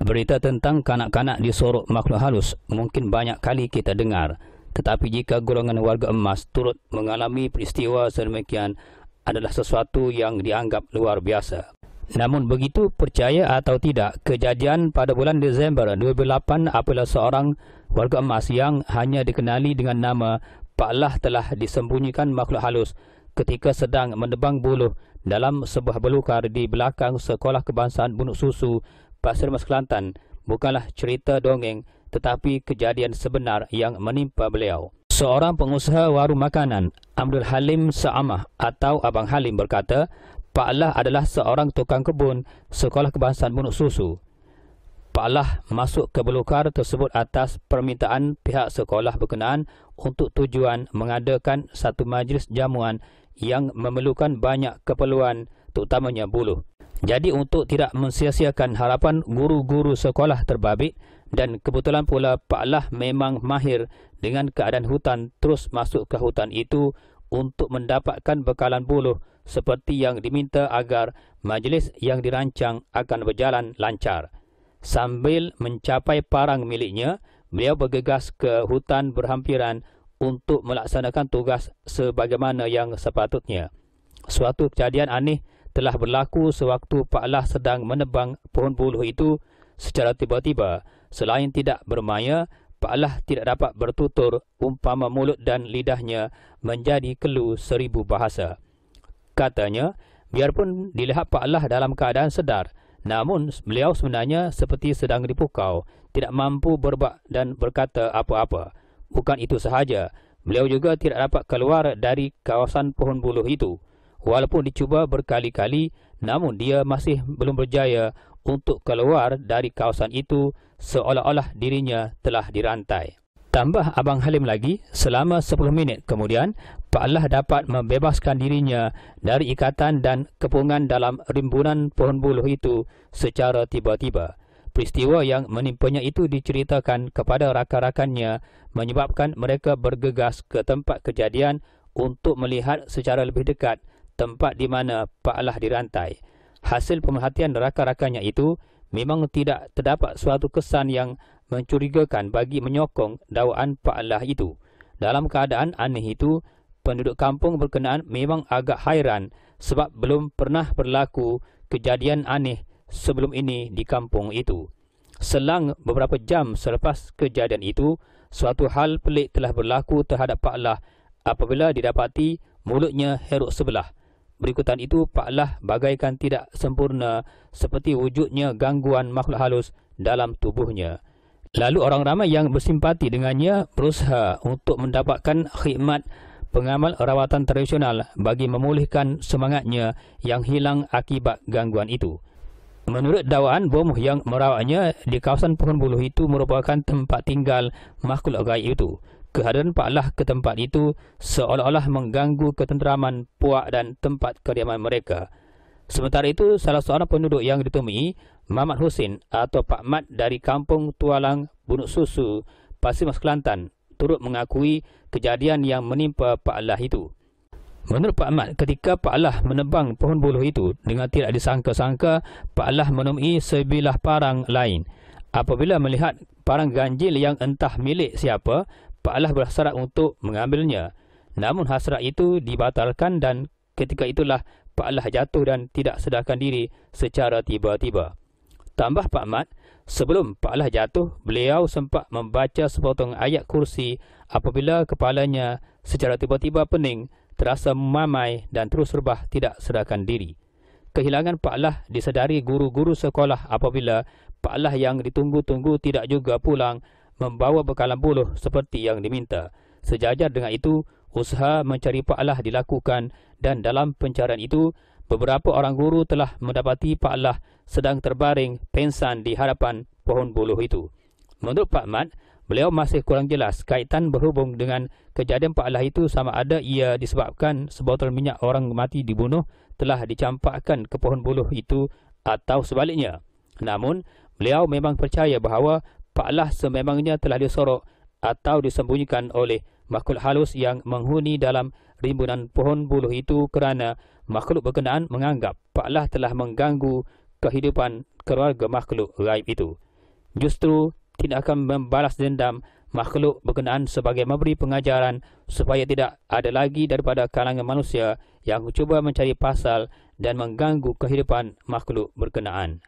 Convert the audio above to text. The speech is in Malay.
Berita tentang kanak-kanak disorok makhluk halus mungkin banyak kali kita dengar. Tetapi jika golongan warga emas turut mengalami peristiwa sedemikian adalah sesuatu yang dianggap luar biasa. Namun begitu percaya atau tidak, kejadian pada bulan Disember 2008 apabila seorang warga emas yang hanya dikenali dengan nama Pak Lah telah disembunyikan makhluk halus ketika sedang menebang buluh dalam sebuah belukar di belakang Sekolah Kebangsaan Bunuk Susu Pasir Mas Kelantan bukanlah cerita dongeng tetapi kejadian sebenar yang menimpa beliau. Seorang pengusaha warung makanan, Abdul Halim Sa'amah atau Abang Halim berkata, Pak Lah adalah seorang tukang kebun sekolah kebangsaan bunuh susu. Pak Lah masuk ke belukar tersebut atas permintaan pihak sekolah berkenaan untuk tujuan mengadakan satu majlis jamuan yang memerlukan banyak keperluan terutamanya buluh. Jadi untuk tidak mensiasiakan harapan guru-guru sekolah terbabit dan kebetulan pula Pak Lah memang mahir dengan keadaan hutan terus masuk ke hutan itu untuk mendapatkan bekalan buluh seperti yang diminta agar majlis yang dirancang akan berjalan lancar. Sambil mencapai parang miliknya, beliau bergegas ke hutan berhampiran untuk melaksanakan tugas sebagaimana yang sepatutnya. Suatu kejadian aneh telah berlaku sewaktu Pak Lah sedang menebang pohon buluh itu secara tiba-tiba. Selain tidak bermaya, Pak Lah tidak dapat bertutur umpama mulut dan lidahnya menjadi kelu seribu bahasa. Katanya, biarpun dilihat Pak Lah dalam keadaan sedar, namun beliau sebenarnya seperti sedang dipukau, tidak mampu berbak dan berkata apa-apa. Bukan itu sahaja, beliau juga tidak dapat keluar dari kawasan pohon buluh itu. Walaupun dicuba berkali-kali, namun dia masih belum berjaya untuk keluar dari kawasan itu seolah-olah dirinya telah dirantai. Tambah Abang Halim lagi, selama 10 minit kemudian, Pak Allah dapat membebaskan dirinya dari ikatan dan kepungan dalam rimbunan pohon buluh itu secara tiba-tiba. Peristiwa yang menimpanya itu diceritakan kepada rakan-rakannya menyebabkan mereka bergegas ke tempat kejadian untuk melihat secara lebih dekat tempat di mana Pak Pa'lah dirantai. Hasil pemerhatian rakan-rakannya itu memang tidak terdapat suatu kesan yang mencurigakan bagi menyokong dakwaan Pa'lah itu. Dalam keadaan aneh itu, penduduk kampung berkenaan memang agak hairan sebab belum pernah berlaku kejadian aneh sebelum ini di kampung itu. Selang beberapa jam selepas kejadian itu, suatu hal pelik telah berlaku terhadap Pak Lah apabila didapati mulutnya heruk sebelah berikutan itu paklah bagaikan tidak sempurna seperti wujudnya gangguan makhluk halus dalam tubuhnya. Lalu orang ramai yang bersimpati dengannya berusaha untuk mendapatkan khidmat pengamal rawatan tradisional bagi memulihkan semangatnya yang hilang akibat gangguan itu. Menurut dawaan bom yang merawatnya di kawasan pohon buluh itu merupakan tempat tinggal makhluk gaib itu kehadiran Pak Lah ke tempat itu seolah-olah mengganggu ketenteraman puak dan tempat kediaman mereka. Sementara itu, salah seorang penduduk yang ditemui, Mamat Husin atau Pak Mat dari kampung Tualang, Bunuk Susu, Pasir Mas Kelantan, turut mengakui kejadian yang menimpa Pak Lah itu. Menurut Pak Mat, ketika Pak Lah menebang pohon buluh itu dengan tidak disangka-sangka, Pak Lah menemui sebilah parang lain. Apabila melihat parang ganjil yang entah milik siapa, Pak Allah berhasrat untuk mengambilnya. Namun hasrat itu dibatalkan dan ketika itulah Pak Allah jatuh dan tidak sedarkan diri secara tiba-tiba. Tambah Pak Mat, sebelum Pak Allah jatuh, beliau sempat membaca sepotong ayat kursi apabila kepalanya secara tiba-tiba pening, terasa mamai dan terus rebah tidak sedarkan diri. Kehilangan Pak Allah disedari guru-guru sekolah apabila Pak Allah yang ditunggu-tunggu tidak juga pulang membawa bekalan buluh seperti yang diminta. Sejajar dengan itu, usaha mencari pa'lah dilakukan dan dalam pencarian itu, beberapa orang guru telah mendapati pa'lah sedang terbaring pensan di hadapan pohon buluh itu. Menurut Pak Mat, beliau masih kurang jelas kaitan berhubung dengan kejadian pa'lah itu sama ada ia disebabkan sebotol minyak orang mati dibunuh telah dicampakkan ke pohon buluh itu atau sebaliknya. Namun, beliau memang percaya bahawa paklah sememangnya telah disorok atau disembunyikan oleh makhluk halus yang menghuni dalam rimbunan pohon buluh itu kerana makhluk berkenaan menganggap paklah telah mengganggu kehidupan keluarga makhluk gaib itu. Justru tidak akan membalas dendam makhluk berkenaan sebagai memberi pengajaran supaya tidak ada lagi daripada kalangan manusia yang cuba mencari pasal dan mengganggu kehidupan makhluk berkenaan.